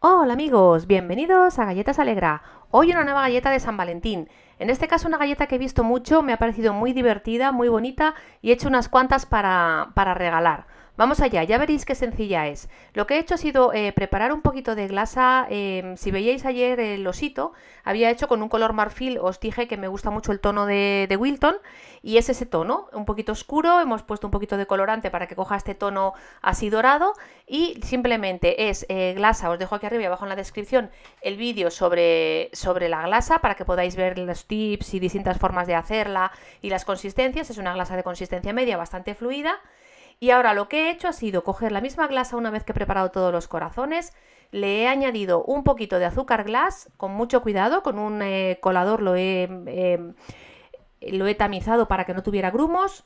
Hola amigos, bienvenidos a Galletas Alegra. Hoy una nueva galleta de San Valentín. En este caso una galleta que he visto mucho, me ha parecido muy divertida, muy bonita y he hecho unas cuantas para, para regalar. Vamos allá, ya veréis qué sencilla es. Lo que he hecho ha sido eh, preparar un poquito de glasa. Em, si veíais ayer el osito, había hecho con un color marfil, os dije que me gusta mucho el tono de, Wilton, y es ese tono, un poquito oscuro, hemos puesto un poquito de colorante para que coja este tono así dorado, y simplemente es eh, glasa, os dejo aquí arriba y abajo en la descripción el vídeo sobre, sobre la glasa para que podáis ver los tips y distintas formas de hacerla y las consistencias, es una glasa de consistencia media bastante fluida, y ahora lo que he hecho ha sido coger la misma glasa una vez que he preparado todos los corazones, le he añadido un poquito de azúcar glass, con mucho cuidado, con un eh, colador lo he, em, lo he tamizado para que no tuviera grumos,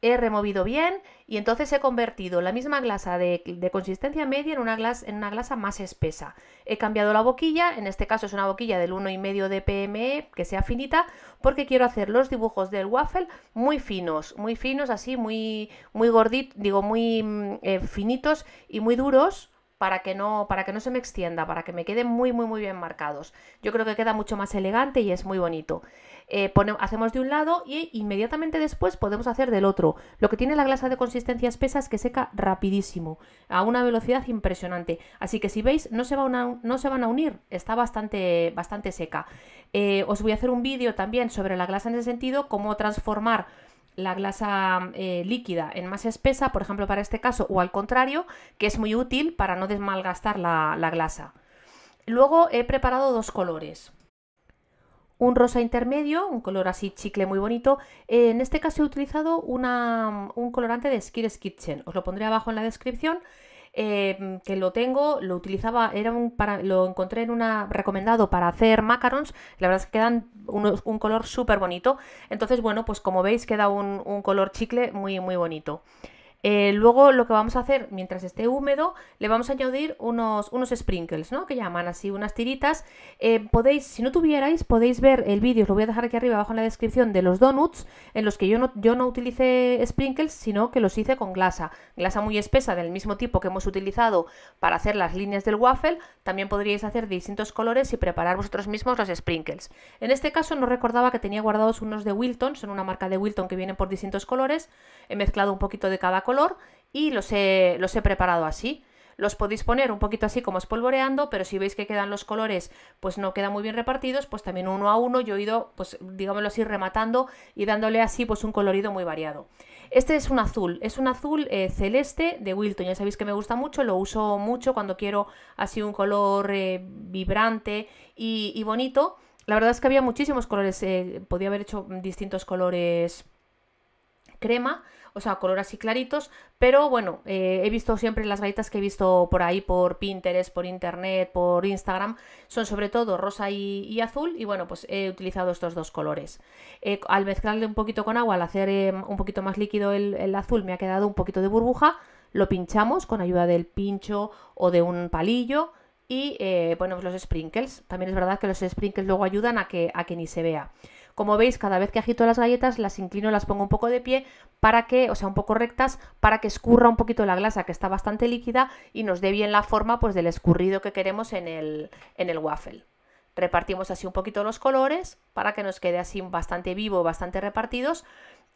he removido bien y entonces he convertido la misma glasa de, consistencia media en una, glasa, en una, más espesa. He cambiado la boquilla, en este caso es una boquilla del 1,5 de PME que sea finita, porque quiero hacer los dibujos del waffle muy finos, muy finos, así, muy, muy gorditos, digo, muy mm, eh, finitos y muy duros para que no, para que no se me extienda, para que me queden muy, muy, muy bien marcados. Yo creo que queda mucho más elegante y es muy bonito. Eh, hacemos de un lado y inmediatamente después podemos hacer del otro. Lo que tiene la glasa de consistencia espesa es que seca rapidísimo, a una velocidad impresionante. Así que si veis, no se, no se van a unir, está bastante, bastante seca. Eh, os voy a hacer un vídeo también sobre la glasa en ese sentido, cómo transformar la glasa eh, líquida en más espesa, por ejemplo para este caso, o al contrario, que es muy útil para no desmalgastar la, glasa. Luego he preparado dos colores. Un rosa intermedio, un color así chicle muy bonito. Eh, en este caso he utilizado un colorante de Skills Kitchen. Os lo pondré abajo en la descripción. Em, que lo tengo, lo utilizaba, era un para, lo encontré en una recomendado para hacer macarons, la verdad es que dan un color súper bonito, entonces bueno, pues como veis queda un, un color chicle muy muy bonito. Eh, luego lo que vamos a hacer mientras esté húmedo, le vamos a añadir unos, unos sprinkles, ¿no? Que llaman así unas tiritas. Eh, podéis, si no tuvierais, podéis ver el vídeo, lo voy a dejar aquí arriba abajo en la descripción, de los donuts, en los que yo no, yo no utilicé sprinkles, sino que los hice con glasa. Glasa muy espesa, del mismo tipo que hemos utilizado para hacer las líneas del waffle. También podríais hacer distintos colores y preparar vosotros mismos los sprinkles. En este caso no recordaba que tenía guardados unos de Wilton, son una marca de Wilton que vienen por distintos colores. He mezclado un poquito de cada color color y los he, los he preparado así. Los podéis poner un poquito así como espolvoreando, pero si veis que quedan los colores, pues no quedan muy bien repartidos, pues también uno a uno yo he ido, pues digámoslo así, rematando y dándole así pues un colorido muy variado. Este es un azul, es un azul eh, celeste de Wilton, ya sabéis que me gusta mucho, lo uso mucho cuando quiero así un color eh, vibrante y, bonito. La verdad es que había muchísimos colores, eh, podía haber hecho distintos colores crema, o sea, color así claritos, pero bueno, eh, he visto siempre las galletas que he visto por ahí, por Pinterest, por Internet, por Instagram, son sobre todo rosa y, azul, y bueno, pues he utilizado estos dos colores. Eh, al mezclarle un poquito con agua, al hacer eh, un poquito más líquido el, azul, me ha quedado un poquito de burbuja, lo pinchamos con ayuda del pincho o de un palillo, y ponemos los sprinkles. También es verdad que los sprinkles luego ayudan a que, a que ni se vea. Como veis, cada vez que agito las galletas las inclino, las pongo un poco de pie para que, o sea, un poco rectas, para que escurra un poquito la glasa que está bastante líquida y nos dé bien la forma pues, del escurrido que queremos en el, waffle. Repartimos así un poquito los colores para que nos quede así bastante vivo, bastante repartidos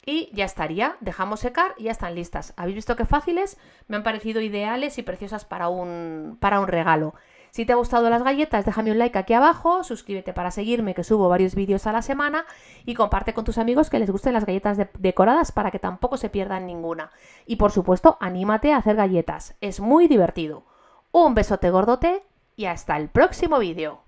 y ya estaría, dejamos secar y ya están listas. ¿Habéis visto qué fáciles? Me han parecido ideales y preciosas para un, para un regalo. Si te ha gustado las galletas, déjame un like aquí abajo, suscríbete para seguirme, que subo varios vídeos a la semana, y comparte con tus amigos que les gusten las galletas decoradas para que tampoco se pierdan ninguna. Y por supuesto, anímate a hacer galletas, es muy divertido. Un besote gordote y hasta el próximo vídeo.